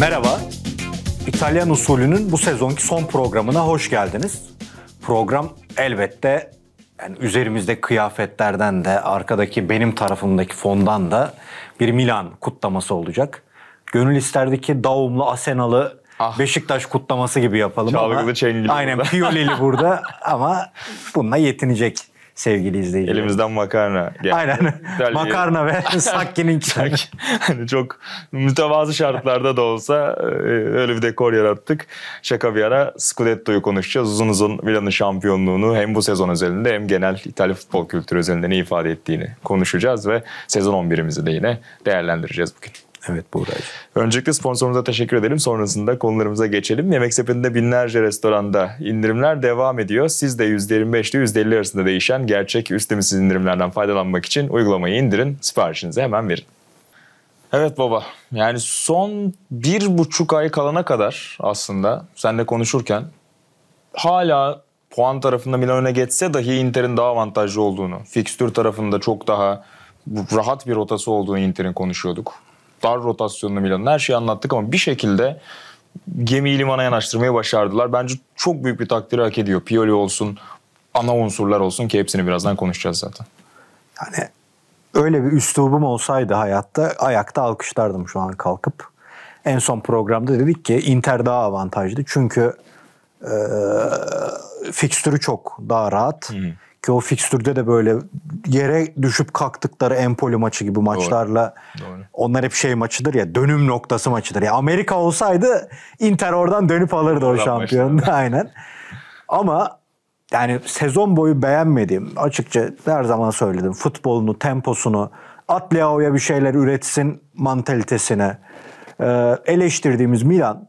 Merhaba. İtalyan usulünün bu sezonki son programına hoş geldiniz. Program elbette yani üzerimizde kıyafetlerden de arkadaki benim tarafımdaki fondan da bir Milan kutlaması olacak. Gönül isterdi ki Daumlu, Asenalı Ah. Beşiktaş kutlaması gibi yapalım Çalgılı ama. Çengili aynen burada. Pioleli burada ama bununla yetinecek sevgili izleyiciler. Elimizden makarna. Geldi. Aynen. Dergi. makarna ve sakkinin kişilik. hani çok mütevazı şartlarda da olsa e, öyle bir dekor yarattık. Şaka bir yana Scudetto'yu konuşacağız. Uzun uzun Milan'ın şampiyonluğunu hem bu sezon özelinde hem genel İtalya futbol kültürü özelinde ne ifade ettiğini konuşacağız ve sezon 11'imizi de yine değerlendireceğiz bugün. Evet Buğra'cığım. Öncelikle sponsorumuza teşekkür edelim. Sonrasında konularımıza geçelim. Yemek sepetinde binlerce restoranda indirimler devam ediyor. Siz de %25 ile %50 arasında değişen gerçek üstlemesiz indirimlerden faydalanmak için uygulamayı indirin. Siparişinizi hemen verin. Evet baba. Yani son bir buçuk ay kalana kadar aslında seninle konuşurken hala puan tarafında Milan geçse dahi Inter'in daha avantajlı olduğunu, fikstür tarafında çok daha rahat bir rotası olduğunu Inter'in konuşuyorduk dar rotasyonlu Milan'ın her şeyi anlattık ama bir şekilde gemiyi limana yanaştırmayı başardılar. Bence çok büyük bir takdiri hak ediyor. Pioli olsun, ana unsurlar olsun ki hepsini birazdan konuşacağız zaten. Yani öyle bir üslubum olsaydı hayatta ayakta alkışlardım şu an kalkıp. En son programda dedik ki Inter daha avantajlı çünkü e, fikstürü çok daha rahat. Hı hı. Ki o fikstürde de böyle yere düşüp kalktıkları Empoli maçı gibi maçlarla Doğru. Doğru. onlar hep şey maçıdır ya dönüm noktası maçıdır. Ya Amerika olsaydı Inter oradan dönüp alırdı o şampiyonluğu aynen. Ama yani sezon boyu beğenmediğim açıkça her zaman söyledim futbolunu, temposunu, Atleao'ya bir şeyler üretsin mantalitesine. eleştirdiğimiz Milan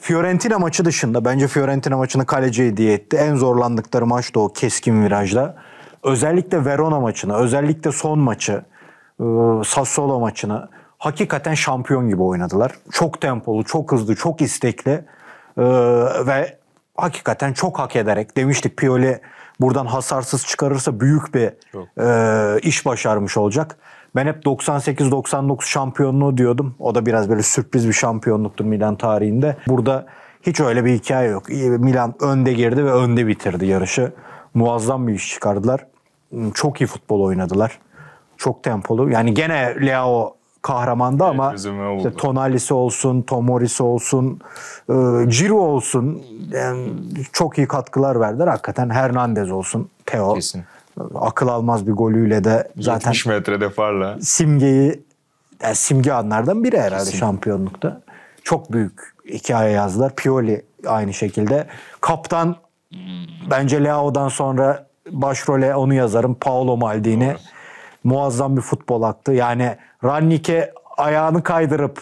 Fiorentina maçı dışında bence Fiorentina maçını kaleci hediye etti. En zorlandıkları maç da o keskin virajda. Özellikle Verona maçını, özellikle son maçı, e, Sassuolo maçını hakikaten şampiyon gibi oynadılar. Çok tempolu, çok hızlı, çok istekli e, ve hakikaten çok hak ederek demiştik Pioli buradan hasarsız çıkarırsa büyük bir çok. E, iş başarmış olacak. Ben hep 98-99 şampiyonluğu diyordum. O da biraz böyle sürpriz bir şampiyonluktu Milan tarihinde. Burada hiç öyle bir hikaye yok. Milan önde girdi ve önde bitirdi yarışı. Muazzam bir iş çıkardılar. Hmm, çok iyi futbol oynadılar. Çok tempolu. Yani gene Leo kahramandı evet, ama işte Tonalisi olsun, Tomorisi olsun, e, Ciro olsun yani çok iyi katkılar verdiler. Hakikaten Hernandez olsun, Teo. Kesin akıl almaz bir golüyle de zaten 70 metrede farla simgeyi yani simge anlardan biri herhalde Kesinlikle. şampiyonlukta. Çok büyük hikaye yazdılar. Pioli aynı şekilde. Kaptan bence Leao'dan sonra başrole onu yazarım. Paolo Maldini. Doğru. Muazzam bir futbol aktı. Yani Rannike ayağını kaydırıp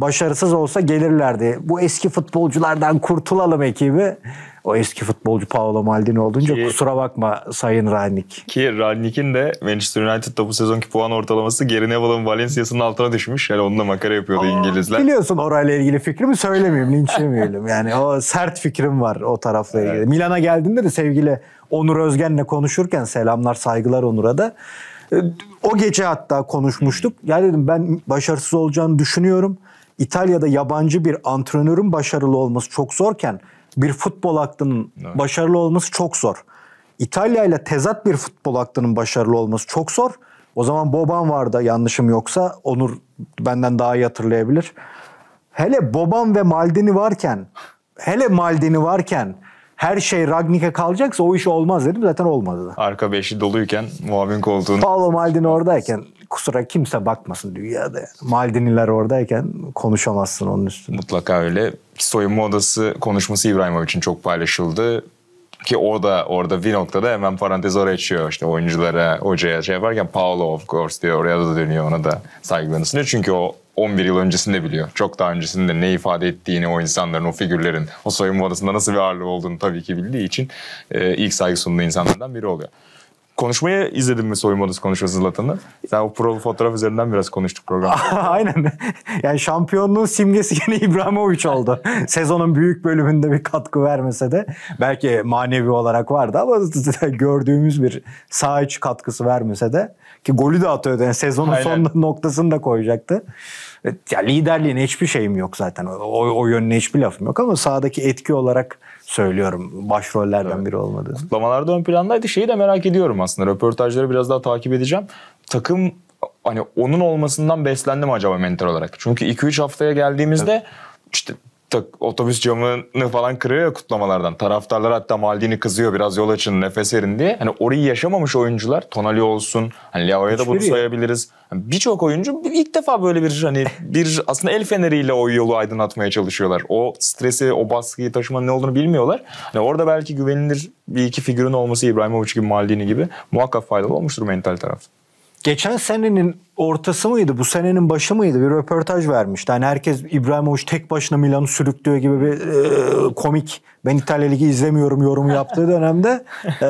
Başarısız olsa gelirlerdi. Bu eski futbolculardan kurtulalım ekibi. O eski futbolcu Paolo Maldini olduğunca ki, kusura bakma Sayın Rangnick. Ki Rangnick'in de Manchester United'da bu sezonki puan ortalaması Gary Neville'ın Valencia'sının altına düşmüş. Yani onunla makara yapıyordu Aa, İngilizler. Biliyorsun orayla ilgili fikrimi söylemeyeyim, linçlemeyelim. yani o sert fikrim var o tarafla ilgili. Evet. Milan'a geldiğinde de sevgili Onur Özgen'le konuşurken selamlar, saygılar Onur'a da. E, o gece hatta konuşmuştuk. Ya dedim ben başarısız olacağını düşünüyorum. İtalya'da yabancı bir antrenörün başarılı olması çok zorken bir futbol aklının evet. başarılı olması çok zor. İtalya ile tezat bir futbol aklının başarılı olması çok zor. O zaman Boban vardı yanlışım yoksa. Onur benden daha iyi hatırlayabilir. Hele Boban ve Maldini varken, hele Maldini varken her şey Ragnik'e kalacaksa o iş olmaz dedim. Zaten olmadı Arka beşi doluyken muavin koltuğunu... Paolo Maldini oradayken kusura kimse bakmasın dünyada. Maldiniler oradayken konuşamazsın onun üstüne. Mutlaka öyle. Soyunma odası konuşması İbrahimovic'in çok paylaşıldı. Ki o da orada bir noktada hemen parantez oraya açıyor. işte oyunculara, hocaya şey yaparken Paolo of course diyor. Oraya da dönüyor ona da saygılarını sunuyor. Çünkü o 11 yıl öncesinde biliyor. Çok daha öncesinde ne ifade ettiğini o insanların, o figürlerin, o soyunma odasında nasıl bir ağırlığı olduğunu tabii ki bildiği için e, ilk saygı sunduğu insanlardan biri oluyor. Konuşmayı izledin mi soyunma odası konuşması Zlatan'ı? Sen o pro fotoğraf üzerinden biraz konuştuk program. Aynen. Yani şampiyonluğun simgesi yine İbrahimovic oldu. Sezonun büyük bölümünde bir katkı vermese de belki manevi olarak vardı ama gördüğümüz bir saha içi katkısı vermese de ki golü de atıyordu. Yani sezonun Aynen. son noktasını da koyacaktı. Ya liderliğin hiçbir şeyim yok zaten. O, o yönüne hiçbir lafım yok ama sahadaki etki olarak söylüyorum başrollerden evet. biri olmadı. Kutlamalarda ön plandaydı. Şeyi de merak ediyorum aslında. Röportajları biraz daha takip edeceğim. Takım hani onun olmasından beslendi acaba mentor olarak? Çünkü 2-3 haftaya geldiğimizde evet. işte Tak otobüs camını falan kırıyor ya kutlamalardan. Taraftarlar hatta Maldini kızıyor biraz yol açın nefes erin diye. Hani orayı yaşamamış oyuncular Tonali olsun hani Leao'ya da bunu sayabiliriz. Yani Birçok oyuncu ilk defa böyle bir hani bir aslında el feneriyle o yolu aydınlatmaya çalışıyorlar. O stresi o baskıyı taşımanın ne olduğunu bilmiyorlar. Hani orada belki güvenilir bir iki figürün olması İbrahimovic gibi Maldini gibi muhakkak faydalı olmuştur mental tarafta. Geçen senenin ortası mıydı? Bu senenin başı mıydı? Bir röportaj vermişti. Yani herkes İbrahimovic tek başına Milan'ı sürüklüyor gibi bir e, komik. Ben İtalya Ligi izlemiyorum yorumu yaptığı dönemde. E,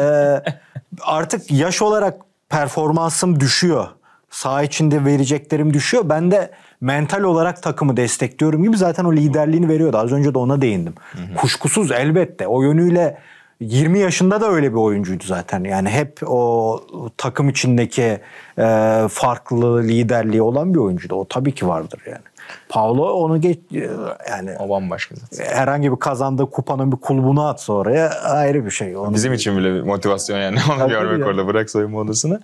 artık yaş olarak performansım düşüyor. Sağ içinde vereceklerim düşüyor. Ben de mental olarak takımı destekliyorum gibi zaten o liderliğini veriyordu. Az önce de ona değindim. Hı hı. Kuşkusuz elbette. O yönüyle 20 yaşında da öyle bir oyuncuydu zaten. Yani hep o takım içindeki e, farklı liderliği olan bir oyuncuydu. O tabii ki vardır yani. Paulo onu geç e, yani o bambaşka zaten. Herhangi bir kazandığı kupanın bir kulbunu atsa oraya ayrı bir şey. Onu Bizim için bile bir motivasyon yani onu görmek ya. orada bırak soyunma odasını.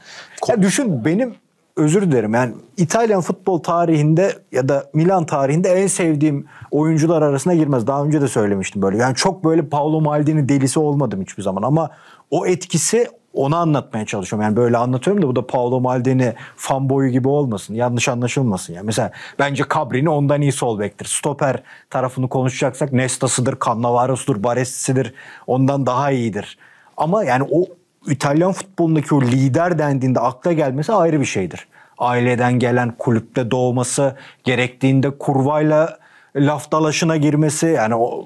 Ya düşün benim özür dilerim yani İtalyan futbol tarihinde ya da Milan tarihinde en sevdiğim oyuncular arasına girmez. Daha önce de söylemiştim böyle. Yani çok böyle Paolo Maldini delisi olmadım hiçbir zaman ama o etkisi onu anlatmaya çalışıyorum. Yani böyle anlatıyorum da bu da Paolo Maldini fan boyu gibi olmasın. Yanlış anlaşılmasın. Yani mesela bence Cabrini ondan iyi sol bektir. Stoper tarafını konuşacaksak Nesta'sıdır, Cannavaro'sudur, Baresi'sidir. Ondan daha iyidir. Ama yani o İtalyan futbolundaki o lider dendiğinde akla gelmesi ayrı bir şeydir. Aileden gelen kulüpte doğması, gerektiğinde kurvayla laf dalaşına girmesi yani o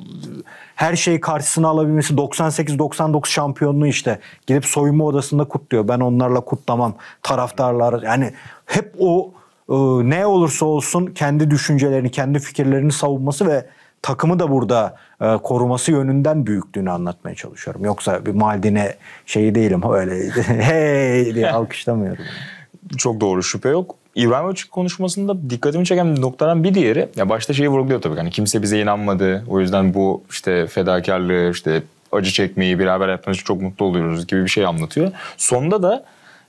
her şeyi karşısına alabilmesi 98-99 şampiyonluğu işte gidip soyunma odasında kutluyor. Ben onlarla kutlamam. Taraftarlar yani hep o e, ne olursa olsun kendi düşüncelerini, kendi fikirlerini savunması ve takımı da burada e, koruması yönünden büyüklüğünü anlatmaya çalışıyorum. Yoksa bir maldine şeyi değilim öyle hey diye alkışlamıyorum. Çok doğru şüphe yok. İbrahimovic konuşmasında dikkatimi çeken noktadan bir diğeri ya başta şeyi vurguluyor tabii hani kimse bize inanmadı. O yüzden bu işte fedakarlığı işte acı çekmeyi beraber yaptığımız için çok mutlu oluyoruz gibi bir şey anlatıyor. Sonda da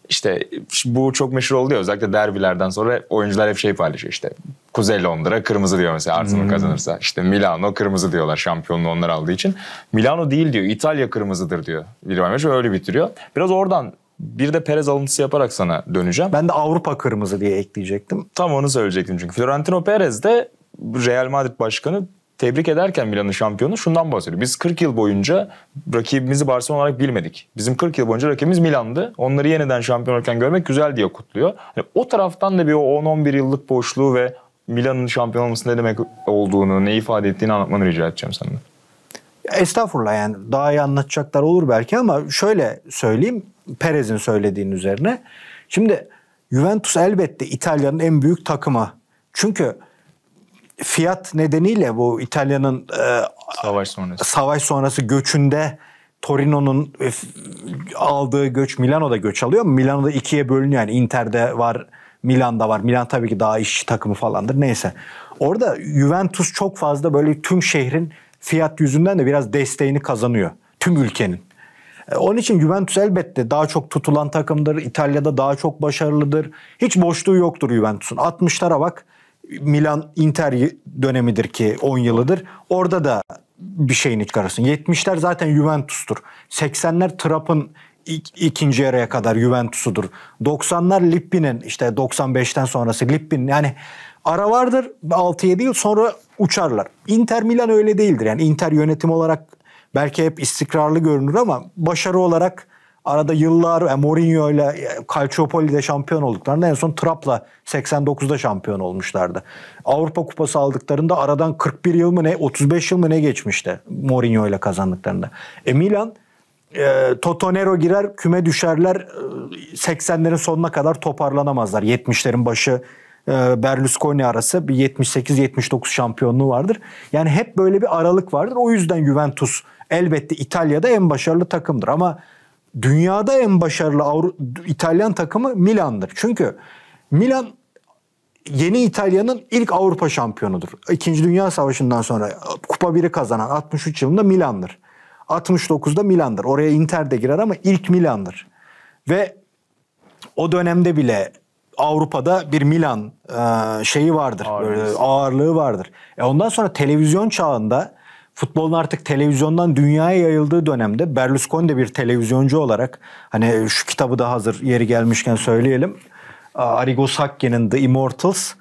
işte bu çok meşhur oluyor özellikle derbilerden sonra oyuncular hep şey paylaşıyor işte. Kuzey Londra kırmızı diyor mesela Arsenal hmm. kazanırsa. işte Milano kırmızı diyorlar şampiyonluğu onlar aldığı için. Milano değil diyor İtalya kırmızıdır diyor. Bilmem ve öyle bitiriyor. Biraz oradan bir de Perez alıntısı yaparak sana döneceğim. Ben de Avrupa kırmızı diye ekleyecektim. Tam onu söyleyecektim çünkü. Florentino Perez de Real Madrid başkanı tebrik ederken Milan'ın şampiyonu şundan bahsediyor. Biz 40 yıl boyunca rakibimizi Barcelona olarak bilmedik. Bizim 40 yıl boyunca rakibimiz Milan'dı. Onları yeniden şampiyon olarak görmek güzel diye kutluyor. Yani o taraftan da bir o 10-11 yıllık boşluğu ve Milan'ın şampiyon olması ne demek olduğunu, ne ifade ettiğini anlatmanı rica edeceğim senden. Estağfurullah yani daha iyi anlatacaklar olur belki ama şöyle söyleyeyim Perez'in söylediğinin üzerine. Şimdi Juventus elbette İtalya'nın en büyük takımı. Çünkü fiyat nedeniyle bu İtalya'nın e, savaş sonrası savaş sonrası göçünde Torino'nun e, aldığı göç Milano'da göç alıyor. Milano'da ikiye bölünüyor. Yani Inter'de var, Milan'da var. Milan tabii ki daha işçi takımı falandır. Neyse. Orada Juventus çok fazla böyle tüm şehrin fiyat yüzünden de biraz desteğini kazanıyor. Tüm ülkenin. E, onun için Juventus elbette daha çok tutulan takımdır. İtalya'da daha çok başarılıdır. Hiç boşluğu yoktur Juventus'un. 60'lara bak. Milan Inter dönemidir ki 10 yılıdır. Orada da bir şeyini çıkarırsın. 70'ler zaten Juventus'tur. 80'ler Trapp'ın ik- ikinci yarıya kadar Juventus'udur. 90'lar Lippi'nin işte 95'ten sonrası Lippi'nin yani ara vardır 6-7 yıl sonra uçarlar. Inter Milan öyle değildir. Yani Inter yönetim olarak belki hep istikrarlı görünür ama başarı olarak Arada yıllar yani e, Mourinho ile e, Calciopoli'de şampiyon olduklarında en son Trapla 89'da şampiyon olmuşlardı. Avrupa Kupası aldıklarında aradan 41 yıl mı ne 35 yıl mı ne geçmişti Mourinho ile kazandıklarında. E Milan e, Nero girer küme düşerler e, 80'lerin sonuna kadar toparlanamazlar. 70'lerin başı e, Berlusconi arası bir 78-79 şampiyonluğu vardır. Yani hep böyle bir aralık vardır. O yüzden Juventus elbette İtalya'da en başarılı takımdır ama dünyada en başarılı Avru İtalyan takımı Milan'dır. Çünkü Milan yeni İtalya'nın ilk Avrupa şampiyonudur. İkinci Dünya Savaşı'ndan sonra Kupa 1'i kazanan 63 yılında Milan'dır. 69'da Milan'dır. Oraya Inter de girer ama ilk Milan'dır. Ve o dönemde bile Avrupa'da bir Milan e, şeyi vardır. Böyle ağırlığı vardır. E ondan sonra televizyon çağında futbolun artık televizyondan dünyaya yayıldığı dönemde Berlusconi de bir televizyoncu olarak hani şu kitabı da hazır yeri gelmişken söyleyelim. Arrigo Sacchi'nin The Immortals.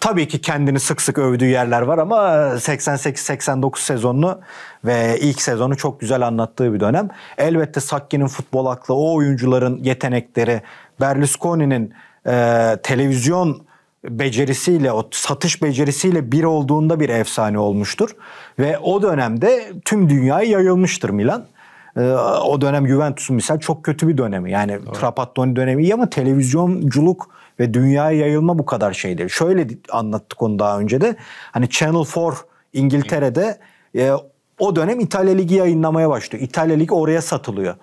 Tabii ki kendini sık sık övdüğü yerler var ama 88-89 sezonunu ve ilk sezonu çok güzel anlattığı bir dönem. Elbette Sakki'nin futbol aklı, o oyuncuların yetenekleri, Berlusconi'nin e, televizyon becerisiyle, o satış becerisiyle bir olduğunda bir efsane olmuştur. Ve o dönemde tüm dünyaya yayılmıştır Milan. Ee, o dönem Juventus'un misal çok kötü bir dönemi. Yani Doğru. Trapattoni dönemi iyi ama televizyonculuk ve dünyaya yayılma bu kadar şeydir. Şöyle anlattık onu daha önce de. Hani Channel 4 İngiltere'de e, o dönem İtalya Ligi yayınlamaya başlıyor. İtalya Ligi oraya satılıyor.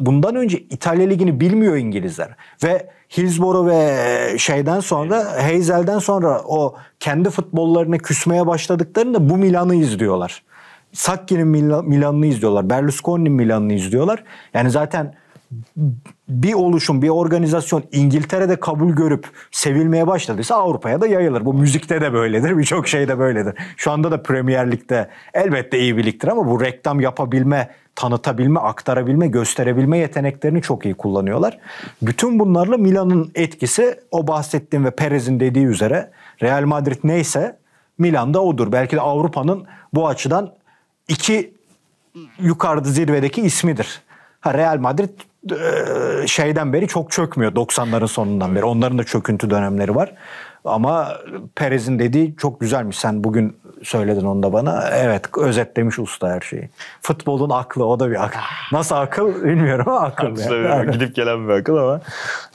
Bundan önce İtalya Ligi'ni bilmiyor İngilizler. Ve Hillsborough ve şeyden sonra Hazel'den sonra o kendi futbollarına küsmeye başladıklarında bu Milan'ı izliyorlar. Sakki'nin Milan'ını izliyorlar. Berlusconi'nin Milan'ını izliyorlar. Yani zaten bir oluşum, bir organizasyon İngiltere'de kabul görüp sevilmeye başladıysa Avrupa'ya da yayılır. Bu müzikte de böyledir, birçok şeyde böyledir. Şu anda da Premier Lig'de elbette iyi bir ligdir ama bu reklam yapabilme tanıtabilme, aktarabilme, gösterebilme yeteneklerini çok iyi kullanıyorlar. Bütün bunlarla Milan'ın etkisi o bahsettiğim ve Perez'in dediği üzere Real Madrid neyse Milan'da odur. Belki de Avrupa'nın bu açıdan iki yukarıda zirvedeki ismidir. Ha, Real Madrid e, şeyden beri çok çökmüyor 90'ların sonundan beri. Onların da çöküntü dönemleri var. Ama Perez'in dediği çok güzelmiş. Sen bugün söyledin onu da bana. Evet özetlemiş usta her şeyi. Futbolun aklı o da bir akıl. Ah. Nasıl akıl bilmiyorum ama akıl. yani. Gidip gelen bir akıl ama.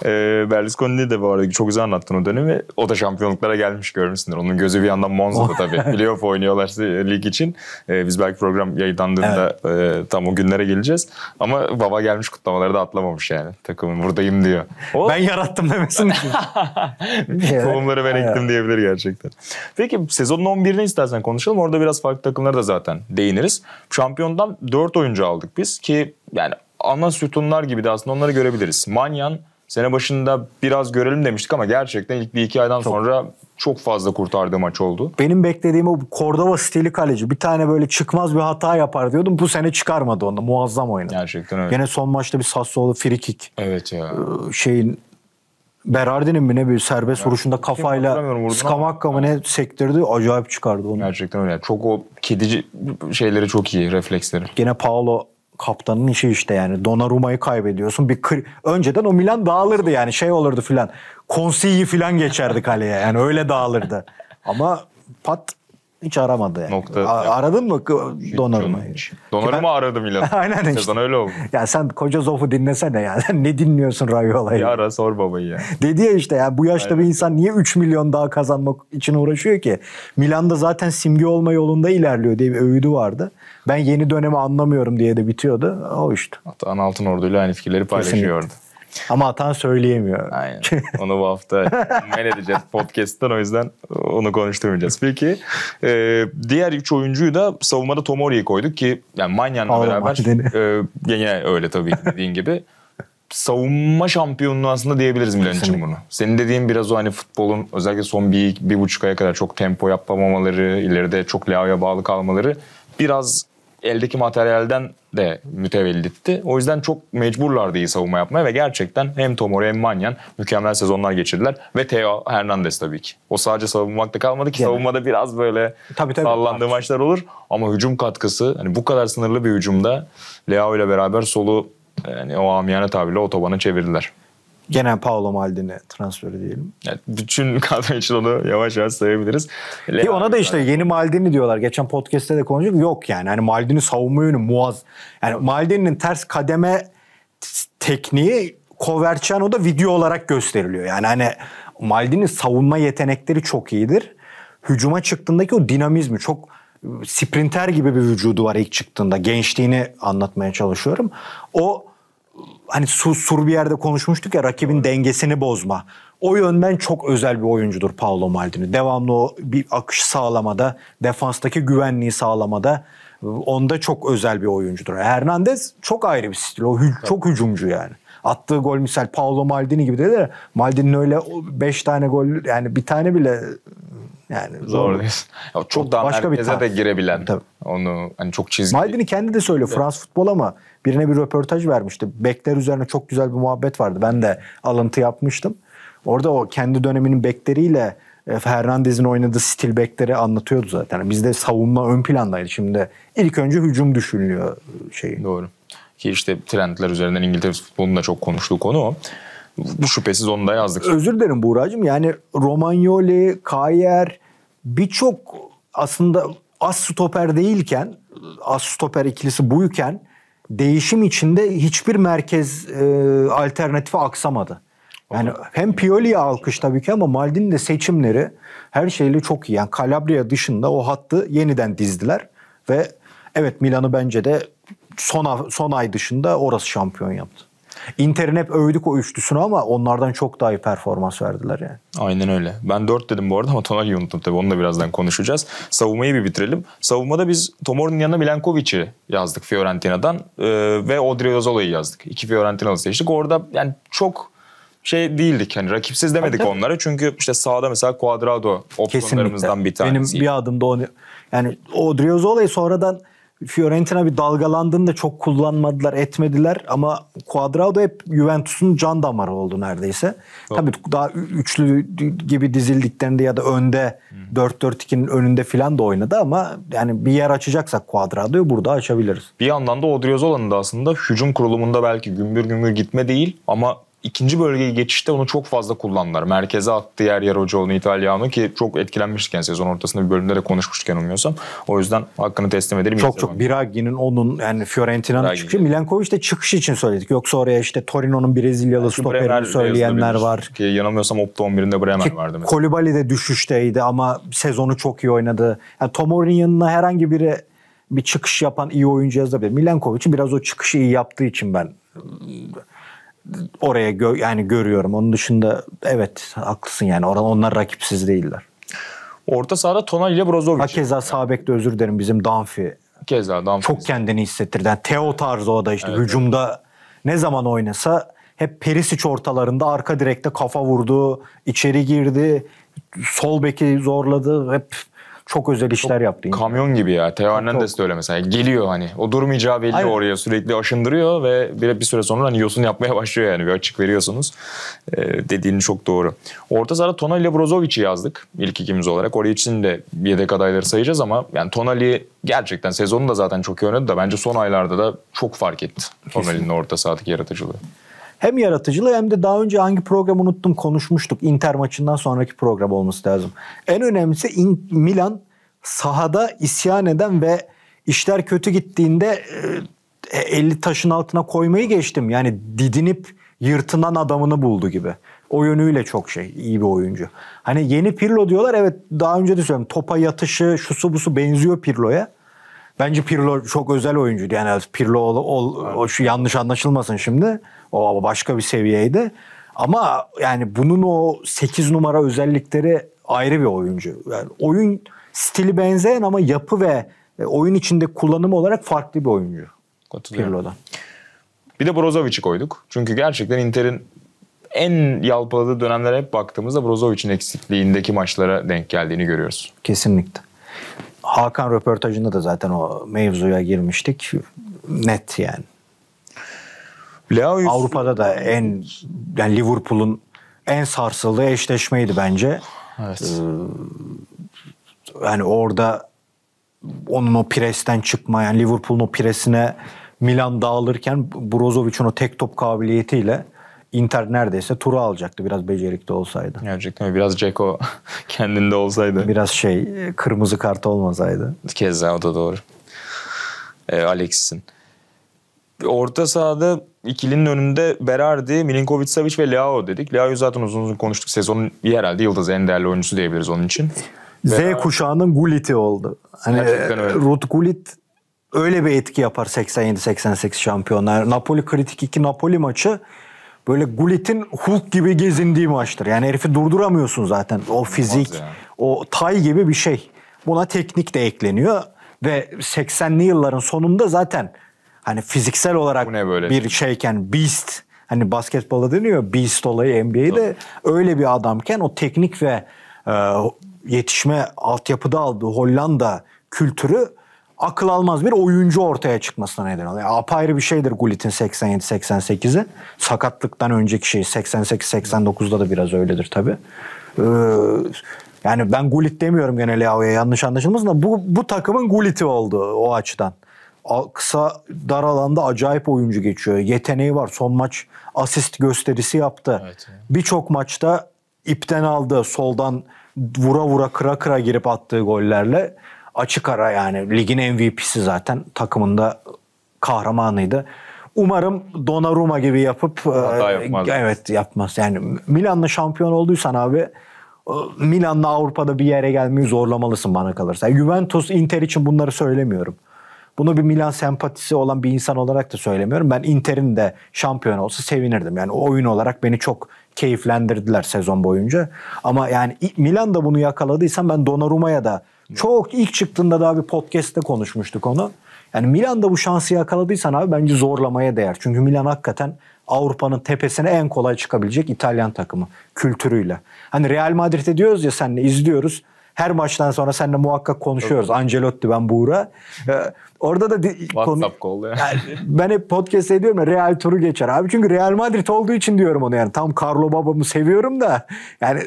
E, Berlusconi de bu arada çok güzel anlattın o dönemi. O da şampiyonluklara gelmiş görmüşsündür. Onun gözü bir yandan Monza'da tabii. Playoff oynuyorlar lig için. E, biz belki program yayınlandığında evet. e, tam o günlere geleceğiz. Ama baba gelmiş kutlamaları da atlamamış yani. Takımın buradayım diyor. O... Ben yarattım demesin. Kovumları golü ben diyebilir gerçekten. Peki sezonun 11'ini istersen konuşalım. Orada biraz farklı takımlara da zaten değiniriz. Şampiyondan 4 oyuncu aldık biz ki yani ana sütunlar gibi de aslında onları görebiliriz. Manyan sene başında biraz görelim demiştik ama gerçekten ilk bir iki aydan çok. sonra çok fazla kurtardığı maç oldu. Benim beklediğim o Cordova stili kaleci. Bir tane böyle çıkmaz bir hata yapar diyordum. Bu sene çıkarmadı onu. Muazzam oynadı. Gerçekten öyle. Gene son maçta bir Sassuolo free kick. Evet ya. Ee, şeyin Berardi'nin mi ne bir serbest yani, vuruşunda kafayla Skamakka mı ne sektirdi acayip çıkardı onu. Gerçekten öyle. Çok o kedici şeyleri çok iyi refleksleri. Gene Paolo kaptanın işi işte yani. Donnarumma'yı kaybediyorsun. Bir kri... önceden o Milan dağılırdı yani şey olurdu filan. Konsiyi filan geçerdi kaleye yani öyle dağılırdı. Ama pat hiç aramadı yani. Nokta. A- aradın mı hiç? Donnarumma ben... aradım Milan. Aynen işte. Sezon öyle oldu. Ya sen koca Zof'u dinlesene ya. ne dinliyorsun Rayola'yı? Bir ara sor babayı ya. Dedi ya işte ya bu yaşta Aynen. bir insan niye 3 milyon daha kazanmak için uğraşıyor ki? Milan'da zaten simge olma yolunda ilerliyor diye bir övüdü vardı. Ben yeni dönemi anlamıyorum diye de bitiyordu. O işte. Hatta Altın Ordu'yla aynı fikirleri paylaşıyordu. Kesinlikle. Ama atan söyleyemiyor. Aynen. Onu bu hafta men edeceğiz podcast'tan o yüzden onu konuşturmayacağız. Peki e, diğer üç oyuncuyu da savunmada Tomori'yi koyduk ki yani Manyan'la beraber e, yani öyle tabii dediğin gibi savunma şampiyonluğu aslında diyebiliriz Milan için bunu. Senin dediğin biraz o hani futbolun özellikle son bir, bir buçuk aya kadar çok tempo yapamamaları, ileride çok Leao'ya bağlı kalmaları biraz eldeki materyalden de mütevellitti. O yüzden çok mecburlardı iyi savunma yapmaya ve gerçekten hem Tomori hem Manyan mükemmel sezonlar geçirdiler. Ve Theo Hernandez tabii ki. O sadece savunmakta kalmadı ki Genel. savunmada biraz böyle tabii, tabii, sallandığı tabii. maçlar olur. Ama hücum katkısı hani bu kadar sınırlı bir hücumda Leao ile beraber solu yani o amiyane tabirle otobana çevirdiler. Genel Paolo Maldini transferi diyelim. Yani bütün kadro için onu yavaş yavaş sayabiliriz. Ki ona da işte yeni Maldini diyorlar. Geçen podcast'te de konuştuk. Yok yani. Hani Maldini savunma yönü muaz. Yani Maldini'nin ters kademe tekniği Coverciano'da video olarak gösteriliyor. Yani hani Maldini savunma yetenekleri çok iyidir. Hücuma çıktığındaki o dinamizmi çok sprinter gibi bir vücudu var ilk çıktığında. Gençliğini anlatmaya çalışıyorum. O hani sur, sur bir yerde konuşmuştuk ya rakibin evet. dengesini bozma. O yönden çok özel bir oyuncudur Paolo Maldini. Devamlı o bir akış sağlamada, defanstaki güvenliği sağlamada ıı, onda çok özel bir oyuncudur. Hernandez çok ayrı bir stil. O hü- evet. çok hücumcu yani. Attığı gol misal Paolo Maldini gibi dedi. Maldini'nin öyle 5 tane gol yani bir tane bile ıı, yani zor, zor diyorsun. Ya çok daha Başka merkeze bir de girebilen. Tabii. Onu hani çok çizgi. Maldini kendi de söylüyor. Evet. Frans futbola ama Birine bir röportaj vermişti. Bekler üzerine çok güzel bir muhabbet vardı. Ben de alıntı yapmıştım. Orada o kendi döneminin bekleriyle e, Fernandez'in oynadığı stil bekleri anlatıyordu zaten. Bizde savunma ön plandaydı. Şimdi ilk önce hücum düşünülüyor şeyi. Doğru. Ki işte trendler üzerinden İngiltere futbolunda çok konuştuğu konu o. Bu şüphesiz onu da yazdık. Özür dilerim Buğra'cığım. Yani Romagnoli, Kayer birçok aslında as stoper değilken, as stoper ikilisi buyken değişim içinde hiçbir merkez e, alternatifi aksamadı. Yani hem Pioli'ye alkış tabii ki ama Maldini de seçimleri her şeyle çok iyi. Yani Calabria dışında o hattı yeniden dizdiler ve evet Milan'ı bence de son, son ay dışında orası şampiyon yaptı. Inter'in hep övdük o üçlüsünü ama onlardan çok daha iyi performans verdiler yani. Aynen öyle. Ben dört dedim bu arada ama Tonali'yi unuttum tabii. Onu da birazdan konuşacağız. Savunmayı bir bitirelim. Savunmada biz Tomor'un yanına Milankovic'i yazdık Fiorentina'dan ee, ve Odriozola'yı yazdık. İki Fiorentinalı seçtik. Orada yani çok şey değildik yani rakipsiz demedik Tabii. onlara çünkü işte sağda mesela Cuadrado opsiyonlarımızdan bir tanesi. Benim bir adımda onu yani Odriozola'yı sonradan Fiorentina bir dalgalandığında çok kullanmadılar, etmediler ama Cuadrado hep Juventus'un can damarı oldu neredeyse. Doğru. Tabii daha üçlü gibi dizildiklerinde ya da önde 4-4-2'nin önünde filan da oynadı ama yani bir yer açacaksak Cuadrado'yu burada açabiliriz. Bir yandan da Odriozola'nın da aslında hücum kurulumunda belki gümbür gümbür gitme değil ama ikinci bölgeyi geçişte onu çok fazla kullandılar. Merkeze attı yer yer Yarocaoğlu'nu İtalya'nı ki çok etkilenmişken sezon ortasında bir bölümde de konuşmuşken umuyorsam. O yüzden hakkını teslim edelim. Çok çok Biragi'nin onun yani Fiorentina'nın çıkışı. Milenkovic de çıkış için söyledik. Yoksa oraya işte Torino'nun Brezilyalı yani stoperini söyleyenler var. Ki yanılmıyorsam Opta 11'inde Bremen ki vardı. Kolibali de düşüşteydi ama sezonu çok iyi oynadı. Yani Tomor'un yanına herhangi biri bir çıkış yapan iyi oyuncu yazabilir. Milenkovic'i biraz o çıkışı iyi yaptığı için ben oraya gö yani görüyorum. Onun dışında evet haklısın yani. orada onlar rakipsiz değiller. Orta sahada Tonal ile Brozovic. Keza Sabek'te özür dilerim bizim Danfi. Keza Danfi. Çok kendini hissettirdi. Yani Teo tarzı o da işte evet, hücumda evet. ne zaman oynasa hep Perisic ortalarında arka direkte kafa vurdu, içeri girdi, sol beki zorladı. Hep çok özel işler çok yaptı. Kamyon yani. gibi ya. Theo Hernandez de öyle mesela. Geliyor hani. O durmayacağı belli Aynen. oraya sürekli aşındırıyor ve bir, bir süre sonra hani yosun yapmaya başlıyor yani. Bir açık veriyorsunuz. Ee, dediğin çok doğru. Orta sahada Tonali Brozovic'i yazdık ilk ikimiz olarak. Oraya için de yedek adayları sayacağız ama yani Tonali gerçekten sezonu da zaten çok iyi oynadı da bence son aylarda da çok fark etti. Tonali'nin orta sahadaki yaratıcılığı. Hem yaratıcılığı hem de daha önce hangi program unuttum konuşmuştuk. Inter maçından sonraki program olması lazım. En önemlisi Milan sahada isyan eden ve işler kötü gittiğinde e, 50 taşın altına koymayı geçtim. Yani didinip yırtınan adamını buldu gibi. O yönüyle çok şey iyi bir oyuncu. Hani yeni Pirlo diyorlar evet daha önce de söyledim. Topa yatışı şu şusu busu benziyor Pirlo'ya. Bence Pirlo çok özel oyuncuydu. Yani Pirlo ol, ol, o şu yanlış anlaşılmasın şimdi. O başka bir seviyeydi. Ama yani bunun o 8 numara özellikleri ayrı bir oyuncu. Yani oyun stili benzeyen ama yapı ve e, oyun içinde kullanımı olarak farklı bir oyuncu. Pirlo'dan. Bir de Brozovic'i koyduk. Çünkü gerçekten Inter'in en yalpaladığı dönemlere hep baktığımızda Brozovic'in eksikliğindeki maçlara denk geldiğini görüyoruz. Kesinlikle. Hakan röportajında da zaten o mevzuya girmiştik. Net yani. Leao Avrupa'da da en yani Liverpool'un en sarsıldığı eşleşmeydi bence. Evet. Ee, yani orada onun o presten çıkma yani Liverpool'un o presine Milan dağılırken Brozovic'in o tek top kabiliyetiyle Inter neredeyse turu alacaktı biraz becerikli olsaydı. Gerçekten biraz Ceko kendinde olsaydı. Biraz şey kırmızı kart olmasaydı. Keza o da doğru. Ee, Alex'in. Orta sahada ikilinin önünde Berardi, Milinkovic Savic ve Leao dedik. Leao'yu zaten uzun uzun konuştuk. Sezonun herhalde yıldız en değerli oyuncusu diyebiliriz onun için. Z Berardi. kuşağının Gullit'i oldu. Hani Ruth Gullit öyle bir etki yapar 87-88 şampiyonlar. Napoli kritik 2 Napoli maçı böyle Gullit'in Hulk gibi gezindiği maçtır. Yani herifi durduramıyorsun zaten. O fizik, yani. o tay gibi bir şey. Buna teknik de ekleniyor ve 80'li yılların sonunda zaten hani fiziksel olarak bir diyor? şeyken beast hani basketbola deniyor beast olayı NBA'de Doğru. öyle bir adamken o teknik ve e, yetişme altyapıda aldığı Hollanda kültürü akıl almaz bir oyuncu ortaya çıkmasına neden oluyor. Yani apayrı bir şeydir Gullit'in 87-88'i. Sakatlıktan önceki şey 88-89'da da biraz öyledir tabii. Ee, yani ben Gullit demiyorum gene Leao'ya yanlış anlaşılmasın da bu, bu takımın Gullit'i oldu o açıdan kısa dar alanda acayip oyuncu geçiyor. Yeteneği var. Son maç asist gösterisi yaptı. Evet. Birçok maçta ipten aldı. Soldan vura vura kıra kıra girip attığı gollerle açık ara yani ligin MVP'si zaten takımında kahramanıydı. Umarım Donnarumma gibi yapıp E, evet yapmaz. Yani Milan'la şampiyon olduysan abi e, Milan'la Avrupa'da bir yere gelmeyi zorlamalısın bana kalırsa. Juventus, Inter için bunları söylemiyorum. Bunu bir Milan sempatisi olan bir insan olarak da söylemiyorum. Ben Inter'in de şampiyon olsa sevinirdim. Yani oyun olarak beni çok keyiflendirdiler sezon boyunca. Ama yani Milan da bunu yakaladıysa ben Donnarumma'ya da çok ilk çıktığında daha bir podcast'te konuşmuştuk onu. Yani Milan da bu şansı yakaladıysan abi bence zorlamaya değer. Çünkü Milan hakikaten Avrupa'nın tepesine en kolay çıkabilecek İtalyan takımı kültürüyle. Hani Real Madrid'e diyoruz ya senle izliyoruz. Her maçtan sonra seninle muhakkak konuşuyoruz. Evet. Ancelotti ben Buğra. Ee, orada da WhatsApp konu, call ya. yani ben hep podcast ediyorum ya Real turu geçer abi. Çünkü Real Madrid olduğu için diyorum onu yani. Tam Carlo babamı seviyorum da yani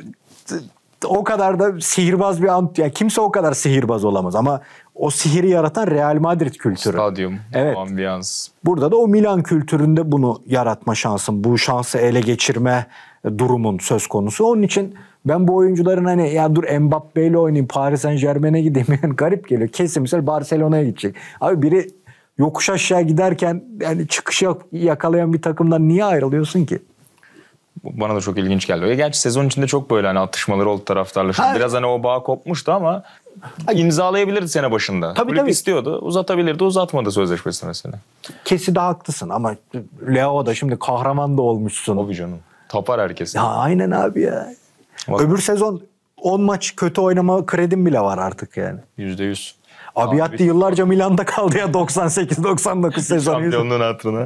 o kadar da sihirbaz bir ant yani kimse o kadar sihirbaz olamaz ama o sihiri yaratan Real Madrid kültürü. Stadyum, evet. ambiyans. Burada da o Milan kültüründe bunu yaratma şansın, bu şansı ele geçirme durumun söz konusu. Onun için ben bu oyuncuların hani ya dur Mbappe ile oynayayım Paris Saint Germain'e gideyim yani garip geliyor. Kesin Barcelona'ya gidecek. Abi biri yokuş aşağı giderken yani çıkışı yakalayan bir takımdan niye ayrılıyorsun ki? Bana da çok ilginç geldi. Ya gerçi sezon içinde çok böyle hani atışmaları oldu taraftarla. Şimdi biraz hani o bağ kopmuştu ama imzalayabilirdi sene başında. Tabii, Kulüp tabii. istiyordu. Uzatabilirdi. Uzatmadı sözleşmesi mesela. Kesi de haklısın ama Leo da şimdi kahraman da olmuşsun. Tabii canım. Tapar herkes. Ya aynen abi ya. Bak. Öbür sezon 10 maç kötü oynama kredim bile var artık yani. yüzde yüz. Abiyatti Abi. yıllarca Milan'da kaldı ya 98-99 sezonu. Şampiyonluğun hatırına.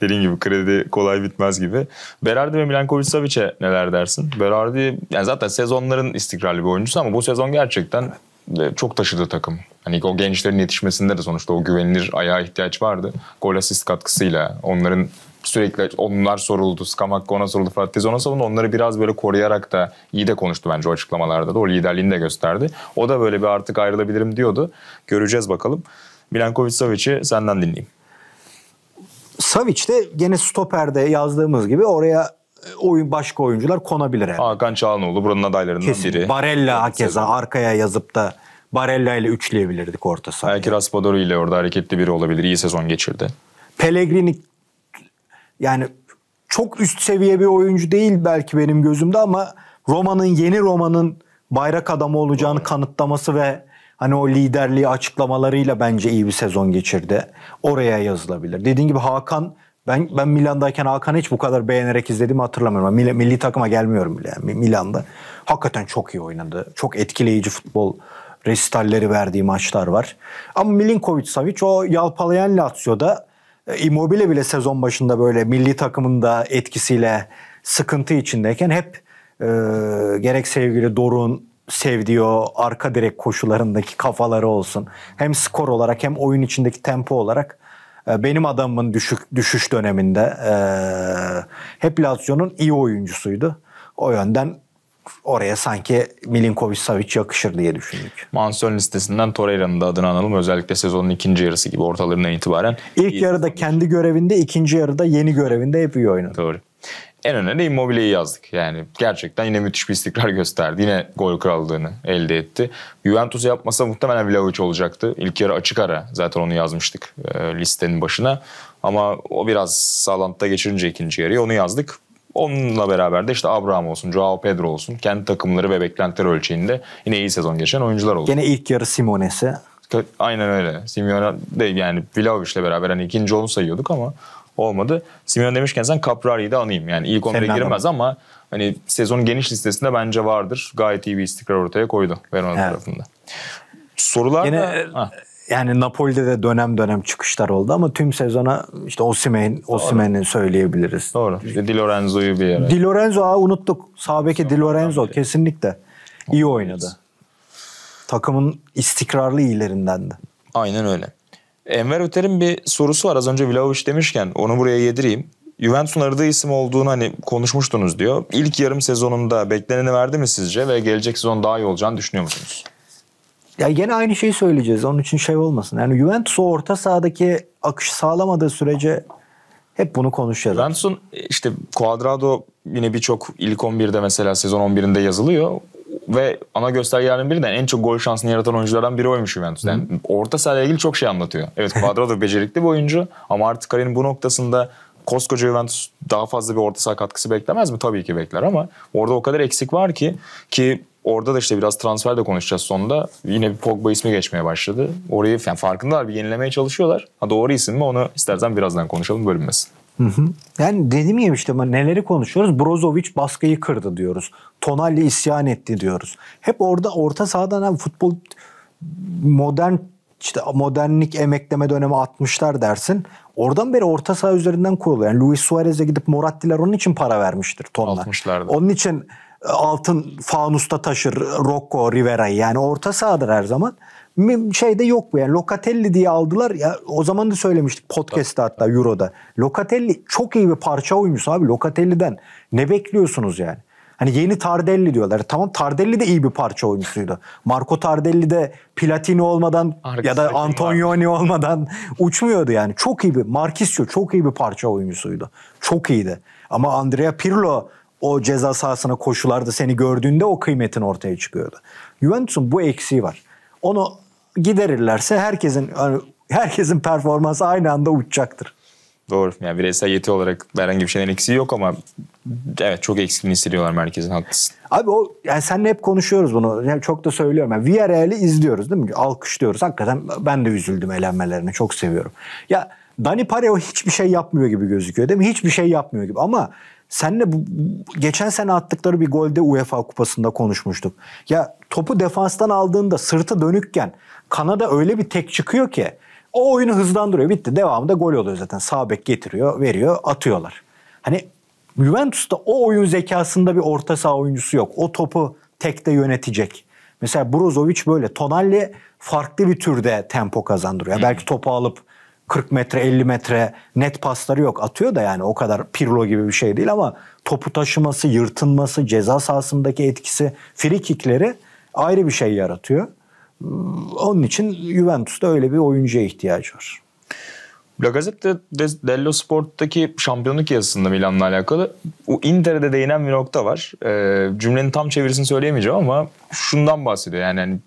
Dediğim gibi kredi kolay bitmez gibi. Berardi ve Milankovic Savic'e neler dersin? Berardi yani zaten sezonların istikrarlı bir oyuncusu ama bu sezon gerçekten e, çok taşıdı takım. Hani o gençlerin yetişmesinde de sonuçta o güvenilir ayağa ihtiyaç vardı. Gol asist katkısıyla onların sürekli onlar soruldu, Skamak ona soruldu, Fatih ona soruldu. Onları biraz böyle koruyarak da iyi de konuştu bence o açıklamalarda da. O liderliğini de gösterdi. O da böyle bir artık ayrılabilirim diyordu. Göreceğiz bakalım. Milankovic Savic'i senden dinleyeyim. Savic de gene stoperde yazdığımız gibi oraya e, oyun başka oyuncular konabilir. Herhalde. Hakan Çağanoğlu buranın adaylarından Kesin. biri. Barella hakeza arkaya yazıp da Barella ile üçleyebilirdik orta sahayı. Belki Raspadori ile orada hareketli biri olabilir. İyi sezon geçirdi. Pellegrini yani çok üst seviye bir oyuncu değil belki benim gözümde ama Roma'nın yeni Roma'nın bayrak adamı olacağını Roma. kanıtlaması ve hani o liderliği açıklamalarıyla bence iyi bir sezon geçirdi. Oraya yazılabilir. Dediğin gibi Hakan ben ben Milan'dayken Hakan'ı hiç bu kadar beğenerek izlediğimi hatırlamıyorum. Milli, milli takıma gelmiyorum bile yani Milan'da. Hakikaten çok iyi oynadı. Çok etkileyici futbol resitalleri verdiği maçlar var. Ama Milinkovic Savic o yalpalayan Lazio'da e, Immobile bile sezon başında böyle milli takımında etkisiyle sıkıntı içindeyken hep e, gerek sevgili Dorun sevdiği o arka direk koşularındaki kafaları olsun. Hem skor olarak hem oyun içindeki tempo olarak e, benim adamımın düşük, düşüş döneminde e, hep Lazio'nun iyi oyuncusuydu. O yönden oraya sanki Milinkovic Savic yakışır diye düşündük. Mansiyon listesinden Torreira'nın da adını analım. Özellikle sezonun ikinci yarısı gibi ortalarından itibaren. İlk yarıda olmuş. kendi görevinde, ikinci yarıda yeni görevinde hep iyi oynadı. Doğru. En önemli Immobile'yi yazdık. Yani gerçekten yine müthiş bir istikrar gösterdi. Yine gol krallığını elde etti. Juventus yapmasa muhtemelen Vlahovic olacaktı. İlk yarı açık ara zaten onu yazmıştık e, listenin başına. Ama o biraz sağlantıda geçirince ikinci yarıyı onu yazdık. Onunla beraber de işte Abraham olsun, Joao Pedro olsun kendi takımları ve beklentileri ölçeğinde yine iyi sezon geçen oyuncular oldu. Yine ilk yarı Simones'e. Aynen öyle. Simeone de yani Vlahovic'le beraber hani ikinci onu sayıyorduk ama olmadı. Simeone demişken sen Caprari'yi de anayım. Yani ilk 11'e girmez ama hani sezonun geniş listesinde bence vardır. Gayet iyi bir istikrar ortaya koydu Verona evet. tarafında. Sorular Yine, da yani Napoli'de de dönem dönem çıkışlar oldu ama tüm sezona işte Osimhen, Osimhen'i söyleyebiliriz. Doğru. İşte Di Lorenzo'yu bir yere. Di Lorenzo aa unuttuk. Sabeki beki Di Lorenzo kesinlikle iyi oynadı. Takımın istikrarlı iyilerindendi. Aynen öyle. Enver Öter'in bir sorusu var. Az önce Vlahovic demişken onu buraya yedireyim. Juventus'un aradığı isim olduğunu hani konuşmuştunuz diyor. İlk yarım sezonunda bekleneni verdi mi sizce ve gelecek sezon daha iyi olacağını düşünüyor musunuz? Ya yine aynı şeyi söyleyeceğiz. Onun için şey olmasın. Yani Juventus orta sahadaki akış sağlamadığı sürece hep bunu konuşacağız. Juventus'un işte Cuadrado yine birçok ilk 11'de mesela sezon 11'inde yazılıyor ve ana biri birinden en çok gol şansını yaratan oyunculardan biri oymuş Juventus. Yani Hı. orta sahaya ilgili çok şey anlatıyor. Evet Cuadrado becerikli bir oyuncu ama artık kariyerin bu noktasında koskoca Juventus daha fazla bir orta saha katkısı beklemez mi? Tabii ki bekler ama orada o kadar eksik var ki ki Orada da işte biraz transfer de konuşacağız sonunda. Yine bir Pogba ismi geçmeye başladı. Orayı yani farkındalar bir yenilemeye çalışıyorlar. Ha doğru isim mi onu istersen birazdan konuşalım bölünmesin. Hı hı. Yani dedim ya işte neleri konuşuyoruz? Brozovic baskıyı kırdı diyoruz. Tonali isyan etti diyoruz. Hep orada orta sahadan yani futbol modern işte modernlik emekleme dönemi 60'lar dersin. Oradan beri orta saha üzerinden kuruluyor. Yani Luis Suarez'e gidip Moratti'ler onun için para vermiştir tonla. 60'larda. Onun için altın fanusta taşır Rocco Rivera'yı. Yani orta sahadır her zaman. Şey de yok bu yani. Locatelli diye aldılar. Ya o zaman da söylemiştik podcast'ta hatta Euro'da. Locatelli çok iyi bir parça oyuncusu abi. Locatelli'den ne bekliyorsunuz yani? Hani yeni Tardelli diyorlar. Tamam Tardelli de iyi bir parça oyuncusuydu. Marco Tardelli de Platini olmadan Arkası ya da Antonioni var. olmadan uçmuyordu yani. Çok iyi bir Marquisio çok iyi bir parça oyuncusuydu. Çok iyiydi. Ama Andrea Pirlo o ceza sahasına koşularda seni gördüğünde o kıymetin ortaya çıkıyordu. Juventus'un bu eksiği var. Onu giderirlerse herkesin herkesin performansı aynı anda uçacaktır. Doğru. Yani bireysel yeti olarak herhangi bir şeyden eksiği yok ama evet çok eksikliğini hissediyorlar merkezin haklısın. Abi o yani seninle hep konuşuyoruz bunu. Yani çok da söylüyorum. Yani Villarreal'i izliyoruz değil mi? Alkışlıyoruz. Hakikaten ben de üzüldüm elenmelerine. Çok seviyorum. Ya Dani Pareo hiçbir şey yapmıyor gibi gözüküyor değil mi? Hiçbir şey yapmıyor gibi ama Senle bu, geçen sene attıkları bir golde UEFA Kupası'nda konuşmuştuk. Ya topu defanstan aldığında sırtı dönükken Kanada öyle bir tek çıkıyor ki o oyunu hızlandırıyor. Bitti. Devamında gol oluyor zaten. Sağ bek getiriyor, veriyor, atıyorlar. Hani Juventus'ta o oyun zekasında bir orta saha oyuncusu yok. O topu tekte yönetecek. Mesela Brozovic böyle. Tonali farklı bir türde tempo kazandırıyor. Belki hmm. topu alıp 40 metre 50 metre net pasları yok. Atıyor da yani o kadar Pirlo gibi bir şey değil ama topu taşıması, yırtınması, ceza sahasındaki etkisi, free kickleri ayrı bir şey yaratıyor. Hmm, onun için Juventus'ta öyle bir oyuncuya ihtiyacı var. La Gazzetta dello Sport'taki şampiyonluk yazısında Milan'la alakalı o Inter'de değinen bir nokta var. E, cümlenin tam çevirisini söyleyemeyeceğim ama şundan bahsediyor. Yani hani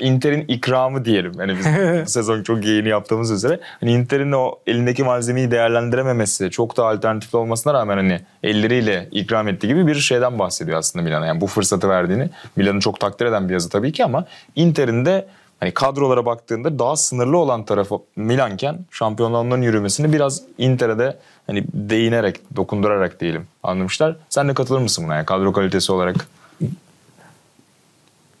Inter'in ikramı diyelim. Hani biz bu sezon çok yeni yaptığımız üzere. Hani Inter'in o elindeki malzemeyi değerlendirememesi, çok da alternatif olmasına rağmen hani elleriyle ikram etti gibi bir şeyden bahsediyor aslında Milan'a. Yani bu fırsatı verdiğini. Milan'ı çok takdir eden bir yazı tabii ki ama Inter'in de hani kadrolara baktığında daha sınırlı olan tarafı Milanken şampiyonluğundan yürümesini biraz Inter'e de hani değinerek, dokundurarak diyelim anlamışlar. Sen de katılır mısın buna? Yani kadro kalitesi olarak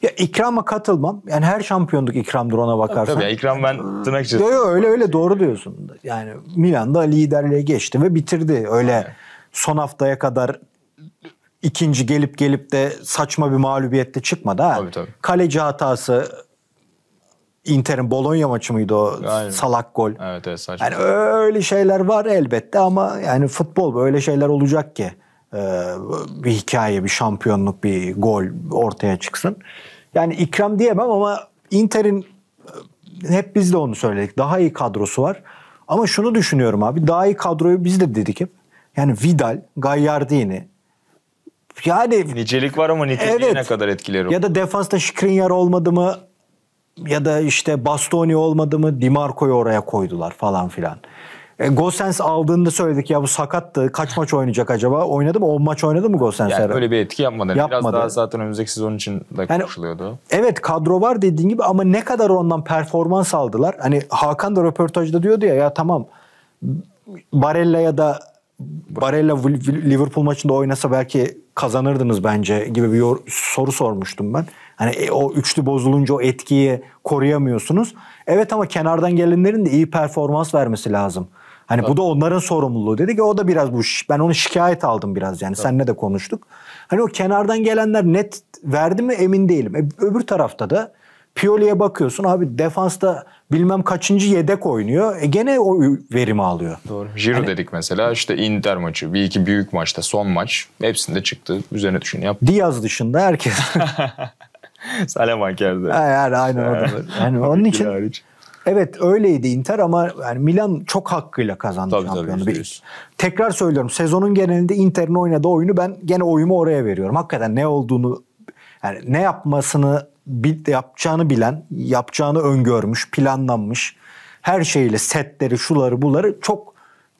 ya ikrama katılmam. Yani her şampiyonluk ikramdır ona bakarsan. Tabii ya ikram ben tırnak içerisinde. Yok yok öyle öyle doğru diyorsun. Yani Milan'da liderliğe geçti ve bitirdi. Öyle yani. son haftaya kadar ikinci gelip gelip de saçma bir mağlubiyette çıkmadı ha. Tabii tabii. Kaleci hatası Inter'in Bologna maçı mıydı o Aynen. salak gol? Evet evet saçma. Yani öyle şeyler var elbette ama yani futbol böyle şeyler olacak ki e, bir hikaye, bir şampiyonluk, bir gol ortaya çıksın yani ikram diyemem ama Inter'in e, hep biz de onu söyledik. Daha iyi kadrosu var. Ama şunu düşünüyorum abi. Daha iyi kadroyu biz de dedik hep. Yani Vidal, Gagliardini. Yani nicelik var ama niteliğine evet, kadar etkileri var. Ya da defansta Skriniar olmadı mı? Ya da işte Bastoni olmadı mı? Di Marco'yu oraya koydular falan filan. E, Gosens aldığında söyledik ya bu sakattı. Kaç maç oynayacak acaba? Oynadı mı? 10 maç oynadı mı Gosens? Yani herhalde? öyle bir etki yapmadı. yapmadı. Biraz daha zaten önümüzdeki sezon için de yani, konuşuluyordu. Evet kadro var dediğin gibi ama ne kadar ondan performans aldılar? Hani Hakan da röportajda diyordu ya ya tamam Barella ya da Barella Liverpool maçında oynasa belki kazanırdınız bence gibi bir soru sormuştum ben. Hani e, o üçlü bozulunca o etkiyi koruyamıyorsunuz. Evet ama kenardan gelenlerin de iyi performans vermesi lazım. Hani bu da onların sorumluluğu dedi ki o da biraz bu ben onu şikayet aldım biraz yani Tabii. seninle de konuştuk. Hani o kenardan gelenler net verdi mi emin değilim. E, öbür tarafta da Pioli'ye bakıyorsun abi defansta bilmem kaçıncı yedek oynuyor. E gene o verimi alıyor. Doğru. Jiro hani, dedik mesela işte Inter maçı bir iki büyük maçta son maç hepsinde çıktı. Üzerine düşün yap. Diaz dışında herkes. Salem Aker'de. Yani aynen o da. Yani onun için Evet öyleydi Inter ama yani Milan çok hakkıyla kazandı tabii, şampiyonu. Tabii, bir. Tekrar söylüyorum sezonun genelinde Inter'in oynadığı oyunu ben gene oyumu oraya veriyorum. Hakikaten ne olduğunu yani ne yapmasını yapacağını bilen, yapacağını öngörmüş, planlanmış. Her şeyle setleri, şuları, buları çok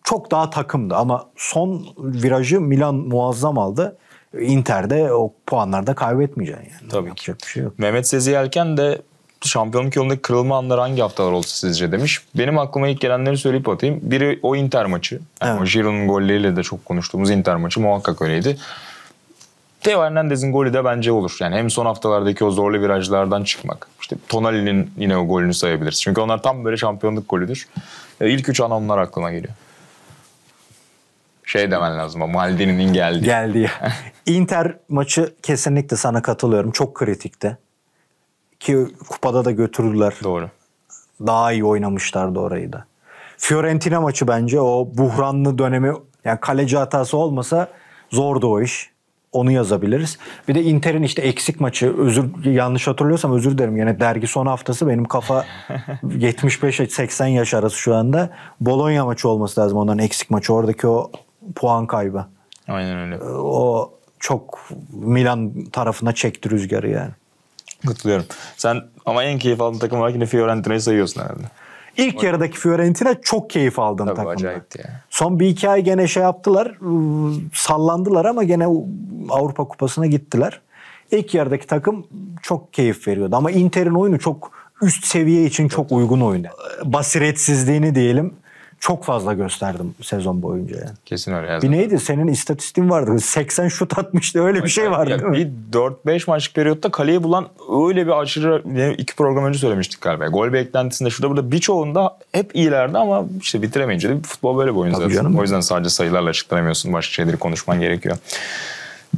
çok daha takımdı ama son virajı Milan muazzam aldı. Inter'de o puanlarda kaybetmeyeceksin yani. Tabii Yapacak ki. Bir şey yok. Mehmet Sezi Yelken de şampiyonluk yolundaki kırılma anları hangi haftalar oldu sizce demiş. Benim aklıma ilk gelenleri söyleyip atayım. Biri o Inter maçı. Yani evet. Giroud'un golleriyle de çok konuştuğumuz Inter maçı muhakkak öyleydi. Teo Hernandez'in golü de bence olur. Yani hem son haftalardaki o zorlu virajlardan çıkmak. İşte Tonali'nin yine o golünü sayabiliriz. Çünkü onlar tam böyle şampiyonluk golüdür. E, ilk üç an onlar aklıma geliyor. Şey demen lazım Maldini'nin geldi. Geldi. Inter maçı kesinlikle sana katılıyorum. Çok kritikti. Ki kupada da götürdüler. Doğru. Daha iyi oynamışlardı orayı da. Fiorentina maçı bence o buhranlı dönemi yani kaleci hatası olmasa zordu o iş. Onu yazabiliriz. Bir de Inter'in işte eksik maçı özür yanlış hatırlıyorsam özür dilerim. Yani dergi son haftası benim kafa 75-80 yaş arası şu anda. Bologna maçı olması lazım onların eksik maçı. Oradaki o puan kaybı. Aynen öyle. O çok Milan tarafına çekti rüzgarı yani. Katılıyorum. Sen ama en keyif aldığın takım olarak yine Fiorentina'yı sayıyorsun herhalde. İlk o... yarıdaki Fiorentina çok keyif aldım Tabii acayipti ya. Son bir iki ay gene şey yaptılar, ıı, sallandılar ama gene Avrupa Kupası'na gittiler. İlk yarıdaki takım çok keyif veriyordu ama Inter'in oyunu çok üst seviye için çok uygun oynadı. Basiretsizliğini diyelim çok fazla gösterdim sezon boyunca yani. Kesin öyle. Bir neydi senin istatistiğin vardı 80 şut atmıştı öyle bir şey vardı. Ya, bir 4-5 maçlık periyotta kaleyi bulan öyle bir aşırı iki program önce söylemiştik galiba. Gol beklentisinde şurada burada birçoğunda hep iyilerdi ama işte bitiremeyince de futbol böyle bir oyun Tabii zaten. Canım. O yüzden sadece sayılarla açıklanamıyorsun başka şeyleri konuşman gerekiyor.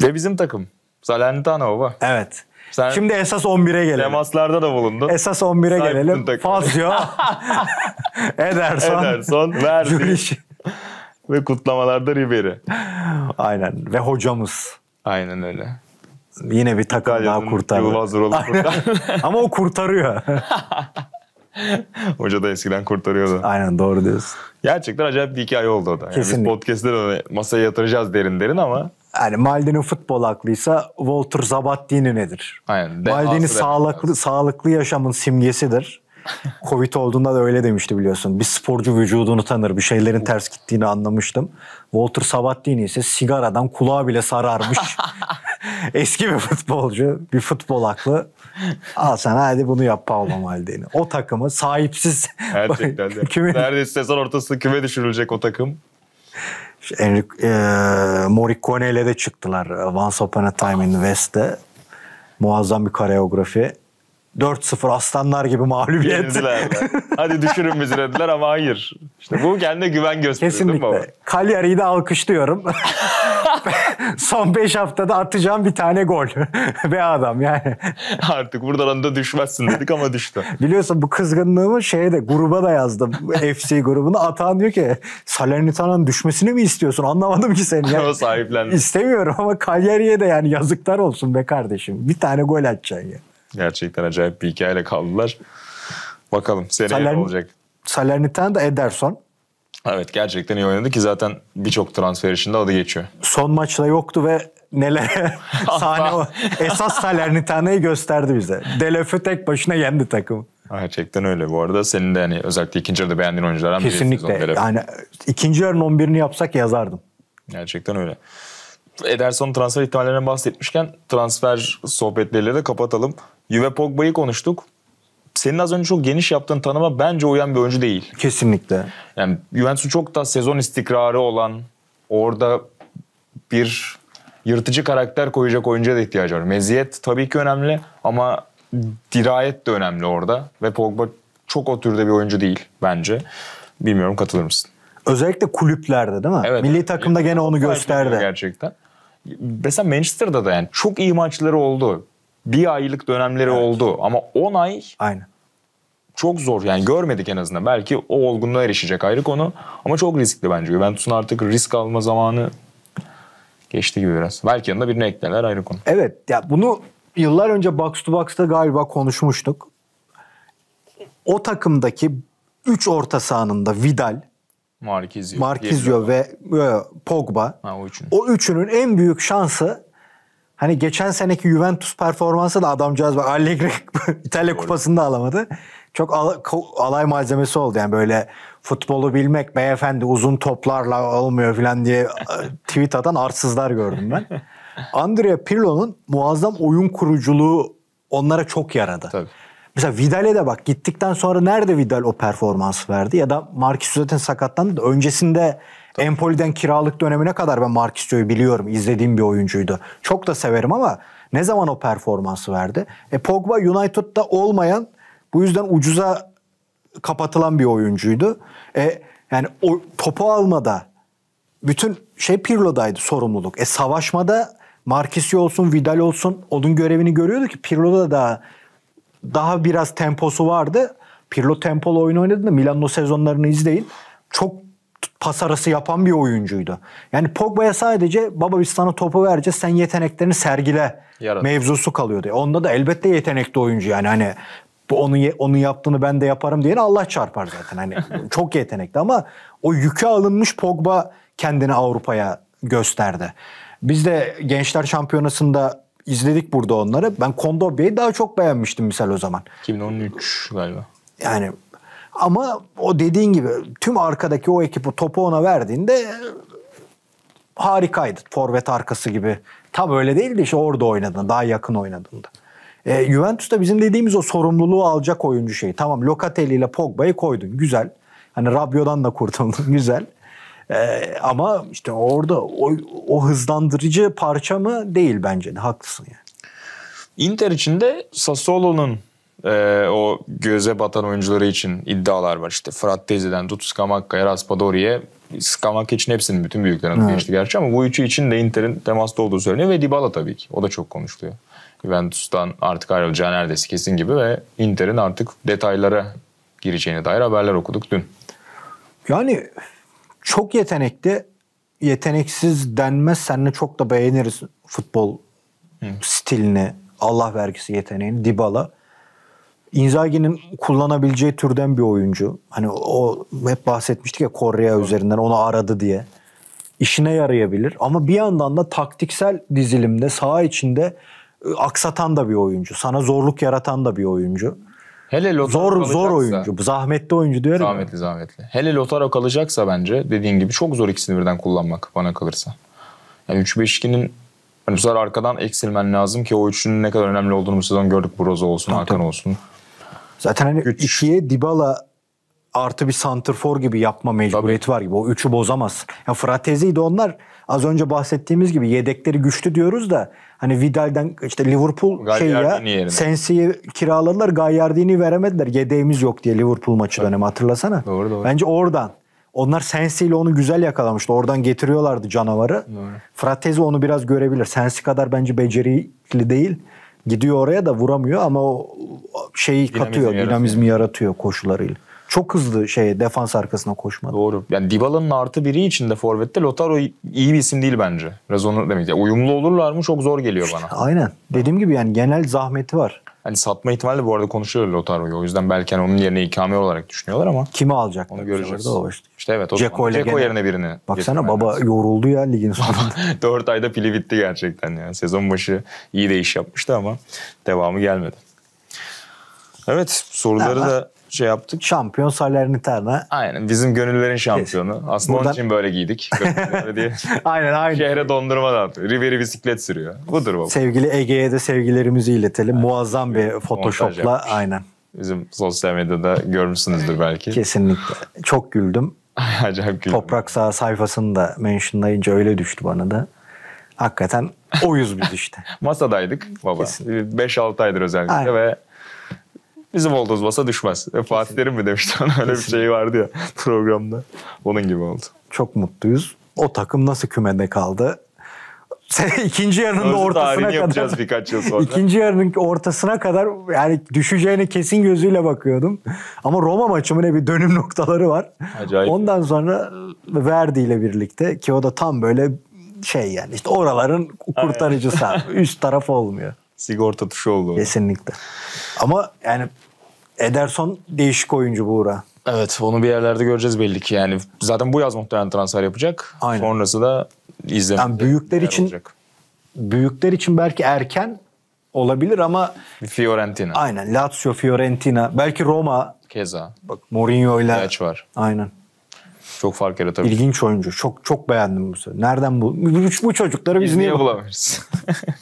Ve bizim takım Salernitano baba. Evet. Sen Şimdi esas 11'e gelelim. Temaslarda da bulundun. Esas 11'e gelelim. Fazio, Ederson, Ederson Verdi ve kutlamalarda Ribery. Aynen ve hocamız. Aynen öyle. Yine bir takım İtalya'nın daha kurtardı. Yılmaz Vural'ı Ama o kurtarıyor. Hoca da eskiden kurtarıyordu. Aynen doğru diyorsun. Gerçekten acayip bir hikaye oldu o da. Yani Kesinlikle. biz podcast'te de masaya yatıracağız derin derin ama yani Maldini futbol aklıysa Walter Zabattini nedir? Aynen. Maldini sağlıklı, sağlıklı yaşamın simgesidir. Covid olduğunda da öyle demişti biliyorsun. Bir sporcu vücudunu tanır, bir şeylerin ters gittiğini anlamıştım. Walter Sabattini ise sigaradan kulağı bile sararmış. Eski bir futbolcu, bir futbol aklı. Al sen hadi bunu yap Paolo Maldini. O takımı sahipsiz. Gerçekten de. küme... Neredeyse sezon ortasında küme düşürülecek o takım. İşte Enric, e, Morricone ile de çıktılar Once Upon a Time in the West'te. Muazzam bir koreografi. 4-0 aslanlar gibi mağlubiyet. Yenildiler. Hadi düşürün bizi dediler ama hayır. İşte bu kendine güven gösteriyor Kesinlikle. değil mi baba? Cagliari'yi de alkışlıyorum. Son 5 haftada atacağım bir tane gol. Be adam yani. Artık buradan da düşmezsin dedik ama düştü. Biliyorsun bu kızgınlığımı şeye de gruba da yazdım. FC grubuna atan diyor ki Salernitano'nun düşmesini mi istiyorsun? Anlamadım ki seni. Yani, o sahiplendi. İstemiyorum ama Cagliari'ye de yani yazıklar olsun be kardeşim. Bir tane gol atacaksın ya. Yani. Gerçekten acayip bir hikayeyle kaldılar. Bakalım seneye Salern- olacak. Salernitana da Ederson. Evet gerçekten iyi oynadı ki zaten birçok transfer işinde adı geçiyor. Son maçta yoktu ve neler sahne o. Esas Salernitana'yı gösterdi bize. Delefeu tek başına yendi takımı. Gerçekten öyle bu arada. Senin de hani özellikle ikinci yarıda beğendiğin oyunculardan Kesinlikle. Yani ikinci yarının 11'ini yapsak yazardım. Gerçekten öyle. Ederson transfer ihtimallerine bahsetmişken transfer sohbetleriyle de kapatalım. Juve Pogba'yı konuştuk. Senin az önce çok geniş yaptığın tanıma bence uyan bir oyuncu değil. Kesinlikle. Yani Juventus'un çok da sezon istikrarı olan, orada bir yırtıcı karakter koyacak oyuncuya da ihtiyacı var. Meziyet tabii ki önemli ama dirayet de önemli orada. Ve Pogba çok o türde bir oyuncu değil bence. Bilmiyorum katılır mısın? Özellikle kulüplerde değil mi? Evet. Milli takımda evet. gene onu gösterdi. Gerçekten. Mesela Manchester'da da yani çok iyi maçları oldu bir aylık dönemleri evet. oldu ama 10 ay Aynen. çok zor yani görmedik en azından. Belki o olgunluğa erişecek ayrı konu ama çok riskli bence. Juventus'un artık risk alma zamanı geçti gibi biraz. Belki yanında birini eklerler ayrı konu. Evet ya bunu yıllar önce Box to Box'ta galiba konuşmuştuk. O takımdaki 3 orta sahanında Vidal, Marquezio, Marquezio ve e, Pogba ha, o, üçünün. o üçünün en büyük şansı Hani geçen seneki Juventus performansı da adamcağız bak Allegri İtalya Kupası'nı da alamadı. Çok al, alay malzemesi oldu yani böyle futbolu bilmek beyefendi uzun toplarla olmuyor falan diye e, tweet atan arsızlar gördüm ben. Andrea Pirlo'nun muazzam oyun kuruculuğu onlara çok yaradı. Tabii. Mesela Vidal'e de bak gittikten sonra nerede Vidal o performans verdi ya da Marquis zaten sakatlandı da öncesinde Empoli'den kiralık dönemine kadar ben Marquisho'yu biliyorum. İzlediğim bir oyuncuydu. Çok da severim ama ne zaman o performansı verdi? E Pogba United'da olmayan bu yüzden ucuza kapatılan bir oyuncuydu. E, yani o topu almada bütün şey Pirlo'daydı sorumluluk. E savaşmada Marquisio olsun, Vidal olsun onun görevini görüyordu ki Pirlo'da daha daha biraz temposu vardı. Pirlo tempolu oyun oynadı da Milan'ın o sezonlarını izleyin. Çok pas arası yapan bir oyuncuydu. Yani Pogba'ya sadece baba biz sana topu vereceğiz sen yeteneklerini sergile Yarın. mevzusu kalıyordu. E, onda da elbette yetenekli oyuncu yani hani bu onu onu yaptığını ben de yaparım diyen Allah çarpar zaten. Hani çok yetenekli ama o yükü alınmış Pogba kendini Avrupa'ya gösterdi. Biz de Gençler Şampiyonası'nda izledik burada onları. Ben Kondobia'yı daha çok beğenmiştim misal o zaman. 2013 galiba. Yani ama o dediğin gibi tüm arkadaki o ekibi topu ona verdiğinde harikaydı. Forvet arkası gibi. Tam öyle değildi işte orada oynadığında, daha yakın oynadığında. E, Juventus'ta bizim dediğimiz o sorumluluğu alacak oyuncu şeyi. Tamam Locatelli ile Pogba'yı koydun. Güzel. Hani Rabio'dan da kurtuldun. Güzel. E, ama işte orada o, o hızlandırıcı parça mı değil bence. Haklısın yani. Inter için de Sassuolo'nun e, o göze batan oyuncuları için iddialar var. İşte Fırat Tezi'den tut Skamakka'ya, Raspadori'ye. Skamakka için hepsinin bütün büyüklerin adı evet. geçti gerçi ama bu üçü için de Inter'in temasta olduğu söyleniyor ve Dybala tabii ki. O da çok konuşuluyor. Juventus'tan artık ayrılacağı neredeyse kesin gibi ve Inter'in artık detaylara gireceğine dair haberler okuduk dün. Yani çok yetenekli, yeteneksiz denmez. Seninle çok da beğeniriz futbol Hı. stilini, Allah vergisi yeteneğini, Dybala. Inzaghi'nin kullanabileceği türden bir oyuncu. Hani o hep bahsetmiştik ya Correa üzerinden onu aradı diye. İşine yarayabilir ama bir yandan da taktiksel dizilimde saha içinde e, aksatan da bir oyuncu. Sana zorluk yaratan da bir oyuncu. Hele Lotaro zor kalacaksa, zor oyuncu. Zahmetli oyuncu diyorum. Zahmetli zahmetli. Hele Lotaro kalacaksa bence dediğin gibi çok zor ikisini birden kullanmak bana kalırsa. Yani 3-5-2'nin hani bu sefer arkadan eksilmen lazım ki o üçünün ne kadar önemli olduğunu bu sezon gördük. Brozo olsun, Hakan olsun. Zaten hani Üç. ikiye Dybala artı bir santrfor gibi yapma mecburiyeti var gibi. O üçü bozamaz. Yani Fratezi'yi de onlar az önce bahsettiğimiz gibi yedekleri güçlü diyoruz da hani Vidal'den işte Liverpool şey ya Sensi'yi kiraladılar Gagliardini veremediler. Yedeğimiz yok diye Liverpool maçı Tabii. dönemi hatırlasana. Doğru doğru. Bence oradan. Onlar Sensi ile onu güzel yakalamıştı. Oradan getiriyorlardı canavarı. Doğru. Fratezi onu biraz görebilir. Sensi kadar bence becerikli değil. Gidiyor oraya da vuramıyor ama o şeyi dinamizmi katıyor, yaratıyor. dinamizmi yaratıyor koşularıyla. Çok hızlı şey defans arkasına koşmadı. Doğru. Yani Dybala'nın artı biri için de forvette Lotaro iyi bir isim değil bence. Biraz onu demek. Yani uyumlu olurlar mı çok zor geliyor bana. İşte, aynen. Dediğim gibi yani genel zahmeti var. Hani satma ihtimali bu arada konuşuyorlar Lotaro'yu. O yüzden belki hani onun yerine ikame olarak düşünüyorlar ama. Kimi alacak? Onu göreceğiz. O işte. işte evet Ceko, zaman. Ceko gene... yerine birini. Baksana baba lazım. yoruldu ya ligin sonunda. 4 ayda pili bitti gerçekten ya. Sezon başı iyi de iş yapmıştı ama devamı gelmedi. Evet soruları da şey yaptık. Şampiyon Salernitana. Aynen bizim gönüllerin şampiyonu. Aslında Buradan... onun için böyle giydik. diye. aynen aynen. Şehre dondurma dağıttı. Ribery bisiklet sürüyor. Budur baba. Sevgili Ege'ye de sevgilerimizi iletelim. Aynen. Muazzam bir Photoshop'la aynen. Bizim sosyal medyada görmüşsünüzdür belki. Kesinlikle. Çok güldüm. Acayip güldüm. Toprak Sağ sayfasını da mentionlayınca öyle düştü bana da. Hakikaten oyuz biz işte. Masadaydık baba. 5-6 aydır özellikle Aynen. ve Bizim olduğumuz masa düşmez. E, Fatih Terim mi demişti ona öyle bir şey vardı ya programda. Onun gibi oldu. Çok mutluyuz. O takım nasıl kümede kaldı? ikinci yarının Özü ortasına kadar yapacağız birkaç yıl sonra. İkinci yarının ortasına kadar yani düşeceğini kesin gözüyle bakıyordum. Ama Roma maçımın bir dönüm noktaları var. Acayip. Ondan sonra Verdi ile birlikte ki o da tam böyle şey yani işte oraların kurtarıcısı Üst taraf olmuyor. Sigorta tuşu oldu. Kesinlikle. Ama yani Ederson değişik oyuncu bu ara. Evet onu bir yerlerde göreceğiz belli ki yani. Zaten bu yaz muhtemelen transfer yapacak. Aynen. Sonrası da izlemek. Yani büyükler için olacak. büyükler için belki erken olabilir ama Fiorentina. Aynen Lazio, Fiorentina, belki Roma. Keza. Bak Mourinho ile. İhtiyaç var. Aynen. Çok fark yaratır. İlginç oyuncu. Çok çok beğendim bu sefer. Nereden bu? Bu, bu çocukları biz, biz niye bulamıyoruz?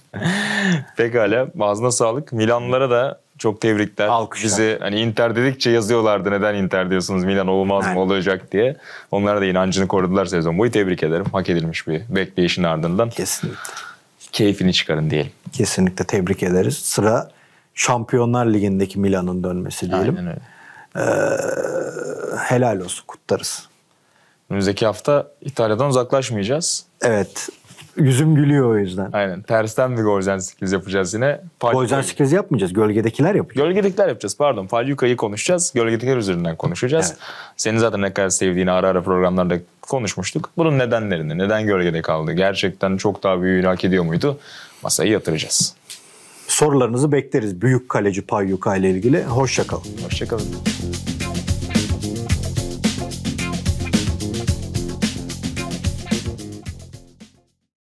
Pekala. Ağzına sağlık. Milanlara da çok tebrikler. Alkışlar. Bizi hani Inter dedikçe yazıyorlardı neden Inter diyorsunuz Milan olmaz mı olacak diye. Onlar da inancını korudular sezon boyu. Tebrik ederim. Hak edilmiş bir bekleyişin ardından. Kesinlikle. Keyfini çıkarın diyelim. Kesinlikle tebrik ederiz. Sıra Şampiyonlar Ligi'ndeki Milan'ın dönmesi diyelim. Aynen öyle. Ee, helal olsun kutlarız. Önümüzdeki hafta İtalya'dan uzaklaşmayacağız. Evet. Yüzüm gülüyor o yüzden. Aynen. Tersten bir Golzen Skills yapacağız yine. Fal Golzen Skills yapmayacağız. Gölgedekiler yapacağız. Gölgedekiler yapacağız pardon. Falyuka'yı konuşacağız. Gölgedekiler üzerinden konuşacağız. Evet. Senin zaten ne kadar sevdiğini ara ara programlarda konuşmuştuk. Bunun nedenlerini, neden gölgede kaldı? Gerçekten çok daha büyüğünü hak ediyor muydu? Masayı yatıracağız. Sorularınızı bekleriz. Büyük kaleci Payyuka ile ilgili. Hoşçakalın. Hoşçakalın.